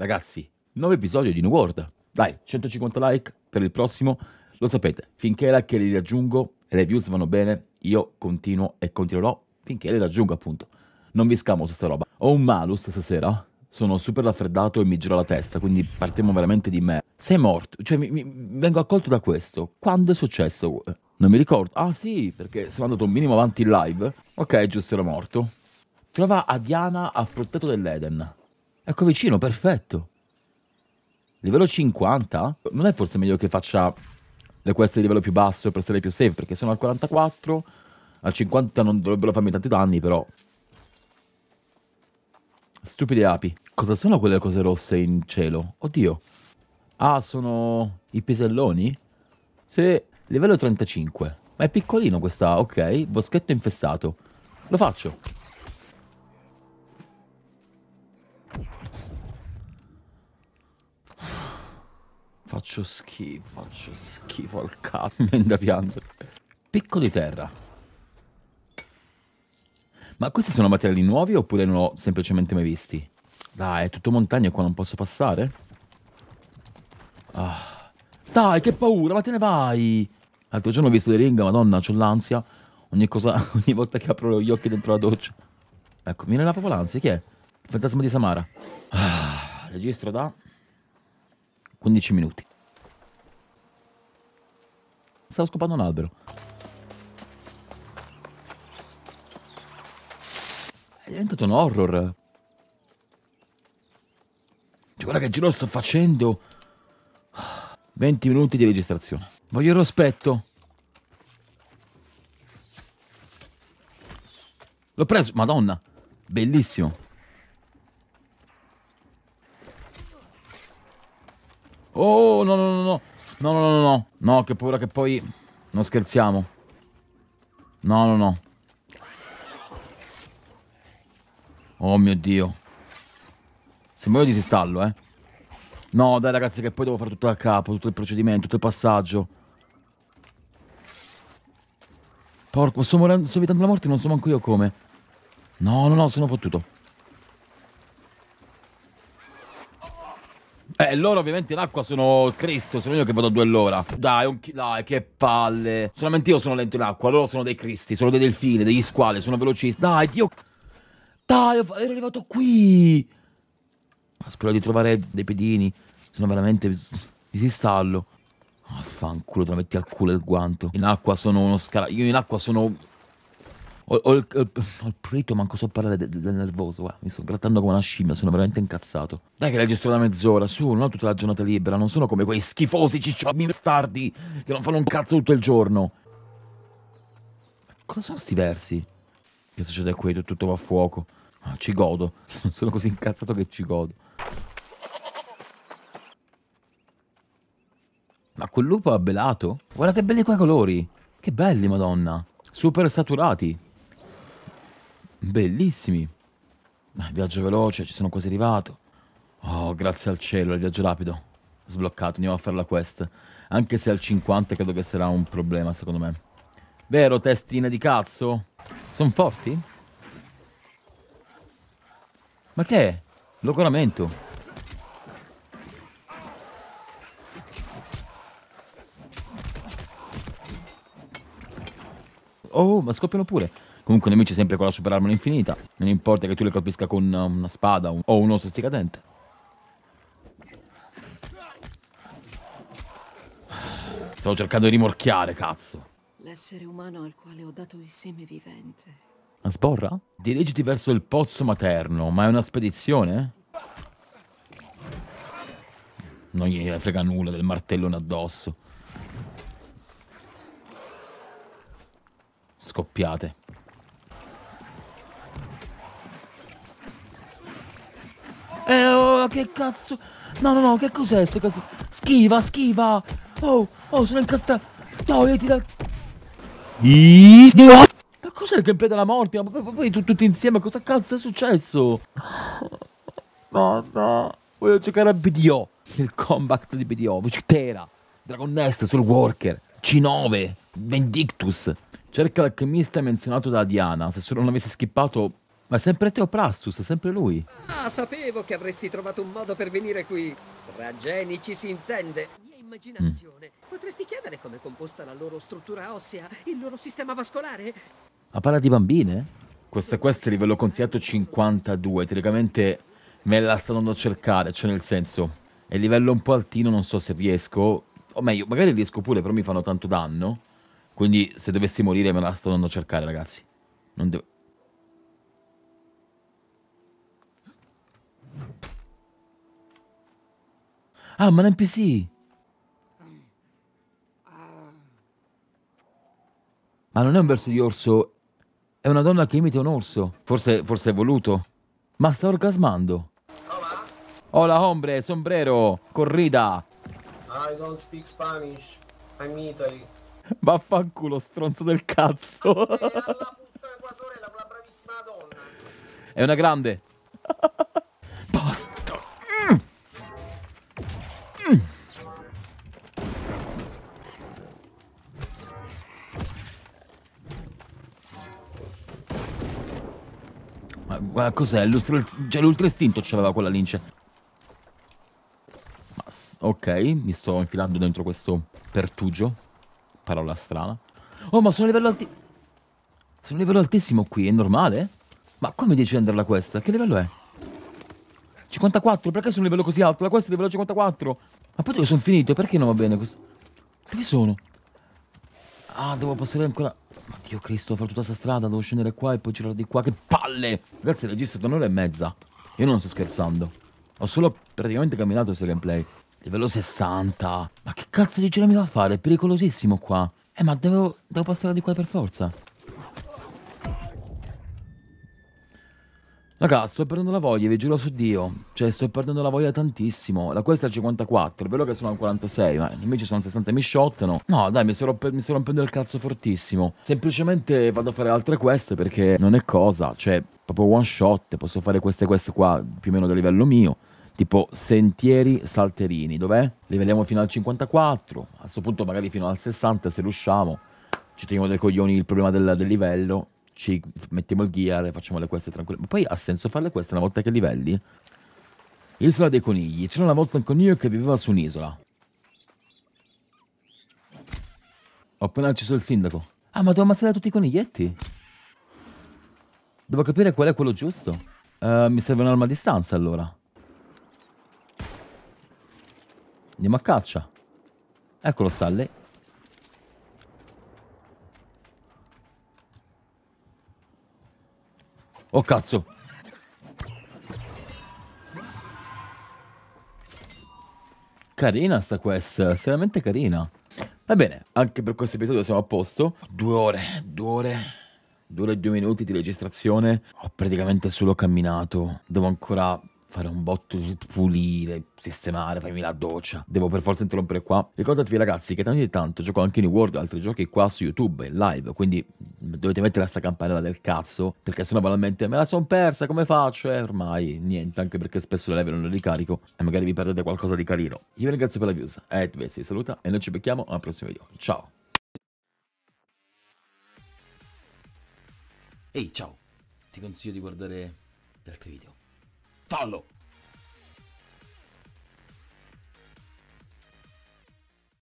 ragazzi, nuovo episodio di New World. Dai, 150 like per il prossimo. Lo sapete, finché like li raggiungo e le views vanno bene, io continuo e continuerò finché le raggiungo, appunto. Non vi scamo su sta roba. Ho un malus stasera. Sono super raffreddato e mi giro la testa, quindi partiamo veramente di me. Sei morto, cioè mi, mi, vengo accolto da questo. Quando è successo? Non mi ricordo. Ah sì, perché sono andato un minimo avanti in live. Ok, giusto, ero morto. Trova a Diana a dell'Eden. Ecco vicino, perfetto. Livello 50? Non è forse meglio che faccia le quest di livello più basso per stare più safe, perché sono al 44, al 50 non dovrebbero farmi tanti danni, però. Stupide api. Cosa sono quelle cose rosse in cielo? Oddio. Ah, sono i piselloni? Se... livello 35. Ma è piccolino questa, ok. Boschetto infestato. Lo faccio. Faccio schifo, faccio schifo al cazzo, mi viene da piangere. Picco di terra. Ma questi sono materiali nuovi oppure non ho semplicemente mai visti? Dai, è tutto montagna qua, non posso passare? Ah. Dai, che paura, ma te ne vai! L'altro giorno ho visto le ringhe, madonna, c'ho l'ansia. Ogni, cosa, ogni volta che apro gli occhi dentro la doccia. Ecco, mi viene la proprio l'ansia, chi è? Il fantasma di Samara. Ah, registro da... 15 minuti. Stavo scopando un albero. È diventato un horror. Cioè, guarda che giro sto facendo. 20 minuti di registrazione. Voglio il rospetto. L'ho preso, madonna. Bellissimo. Oh, no, no, no, no. No, no, no, no. No, che paura che poi... Non scherziamo. No, no, no. Oh mio Dio. Se muoio disinstallo, eh. No, dai ragazzi, che poi devo fare tutto da capo, tutto il procedimento, tutto il passaggio. Porco, sto, sto evitando la morte, non so manco io come. No, no, no, sono fottuto. Eh, loro ovviamente in acqua sono Cristo, sono io che vado a due all'ora. Dai, un... dai, che palle. Solamente io sono lento in acqua, loro sono dei Cristi, sono dei delfini, degli squali, sono velocisti. Dai, Dio... Dai, ero arrivato qui. Spero di trovare dei pedini, sono veramente... Disistallo. Affanculo, te la metti al culo il guanto. In acqua sono uno scala... Io in acqua sono ho, ho, il, eh, ho il prurito, manco so parlare del, del nervoso. Guarda. Mi sto grattando come una scimmia, sono veramente incazzato. Dai, che la gesto la mezz'ora, su, non ho tutta la giornata libera. Non sono come quei schifosi cicciobbini bastardi che non fanno un cazzo tutto il giorno. Cosa sono sti versi? Che succede qui? Tutto va a fuoco. Ah, ci godo. Sono così incazzato che ci godo. Ma quel lupo ha belato? Guarda che belli quei colori! Che belli, madonna! Super saturati! Bellissimi. viaggio veloce, ci sono quasi arrivato. Oh, grazie al cielo, il viaggio rapido. Sbloccato, andiamo a fare la quest. Anche se al 50 credo che sarà un problema, secondo me. Vero, testine di cazzo? Sono forti? Ma che è? Locoramento. Oh, ma scoppiano pure. Comunque un nemico è sempre con la superarma infinita. Non importa che tu le colpisca con eh, una spada o un osso stuzzicadente. Stavo cercando di rimorchiare, cazzo. L'essere umano al quale ho dato il seme vivente. La sborra? Dirigiti verso il pozzo materno, ma è una spedizione? Non gli frega nulla del martellone addosso. scoppiate. Eh, oh, che cazzo? No, no, no, che cos'è sto cazzo? Schiva, schiva! Oh, oh, sono incastrato! No, io ti da... Ma cos'è il gameplay della morte? Ma poi tutti insieme, cosa cazzo è successo? No, no, voglio giocare a BDO. Il combat di BDO, Tera, Dragon Nest, Soul Worker, C9, Vendictus! Cerca l'alchimista menzionato da Diana. Se solo non avessi skippato... Ma è sempre Teoprastus, è sempre lui. Ah, sapevo che avresti trovato un modo per venire qui. Tra geni ci si intende. Mia immaginazione. Mm. Potresti chiedere come è composta la loro struttura ossea, il loro sistema vascolare? Ma parla di bambine? Questa quest è livello consigliato 52. Teoricamente me la stanno andando a cercare, cioè nel senso... È livello un po' altino, non so se riesco. O meglio, magari riesco pure, però mi fanno tanto danno. Quindi se dovessi morire me la sto andando a cercare, ragazzi. Non devo... Ah, ma l'NPC! Ma non è un verso di orso, è una donna che imita un orso. Forse, forse è voluto. Ma sta orgasmando. Hola, hombre, sombrero, corrida. I don't speak Spanish. I'm Italy. Vaffanculo, stronzo del cazzo. Eh, una È una grande. Basta. Mm. Mm. Ma, ma cos'è? Già l'ultra istinto c'aveva quella lince. Ma, ok, mi sto infilando dentro questo pertugio. Parola strana. Oh, ma sono livello alti. Sono livello altissimo qui, è normale? Ma come di scenderla questa? Che livello è? 54, perché sono livello così alto? La questa è livello 54. Ma poi dove sono finito? Perché non va bene questo? Dove sono? Ah, devo passare ancora... Ma Dio Cristo, ho fatto tutta questa strada, devo scendere qua e poi girare di qua. Che palle! Ragazzi, registro da un'ora e mezza. Io non sto scherzando. Ho solo praticamente camminato questo gameplay. Livello 60. Ma che cazzo di giro mi va a fare? È pericolosissimo qua. Eh, ma devo, devo passare di qua per forza. Raga, sto perdendo la voglia, vi giuro su Dio. Cioè, sto perdendo la voglia tantissimo. La questa è al 54, è vero che sono al 46, ma invece sono 60 e mi shottano. No, dai, mi sto, rompe mi sto, rompendo il cazzo fortissimo. Semplicemente vado a fare altre quest perché non è cosa. Cioè, proprio one shot, posso fare queste quest qua più o meno da livello mio tipo Sentieri Salterini, dov'è? Livelliamo fino al 54, a questo punto magari fino al 60 se riusciamo, ci teniamo dei coglioni il problema del, del livello, ci mettiamo il gear, facciamo le queste tranquille. Ma poi ha senso fare le queste una volta che livelli? Isola dei conigli. C'era una volta un coniglio che viveva su un'isola. Ho appena ucciso il sindaco. Ah, ma devo ammazzare tutti i coniglietti? Devo capire qual è quello giusto. Uh, mi serve un'arma a distanza, allora. Andiamo a caccia. Eccolo Stanley. Oh cazzo. Carina sta quest, seriamente carina. Va bene, anche per questo episodio siamo a posto. Due ore, due ore, due ore e due minuti di registrazione. Ho praticamente solo camminato. Devo ancora fare un botto, pulire, sistemare, farmi la doccia. Devo per forza interrompere qua. Ricordatevi ragazzi che da ogni tanto gioco anche in New World altri giochi qua su YouTube, in live, quindi dovete mettere sta campanella del cazzo, perché sennò banalmente me la son persa, come faccio? E eh, ormai niente, anche perché spesso le level non le ricarico e magari vi perdete qualcosa di carino. Io vi ringrazio per la views, Edve vi saluta e noi ci becchiamo al prossimo video. Ciao! Ehi, hey, ciao! Ti consiglio di guardare gli altri video. Talo.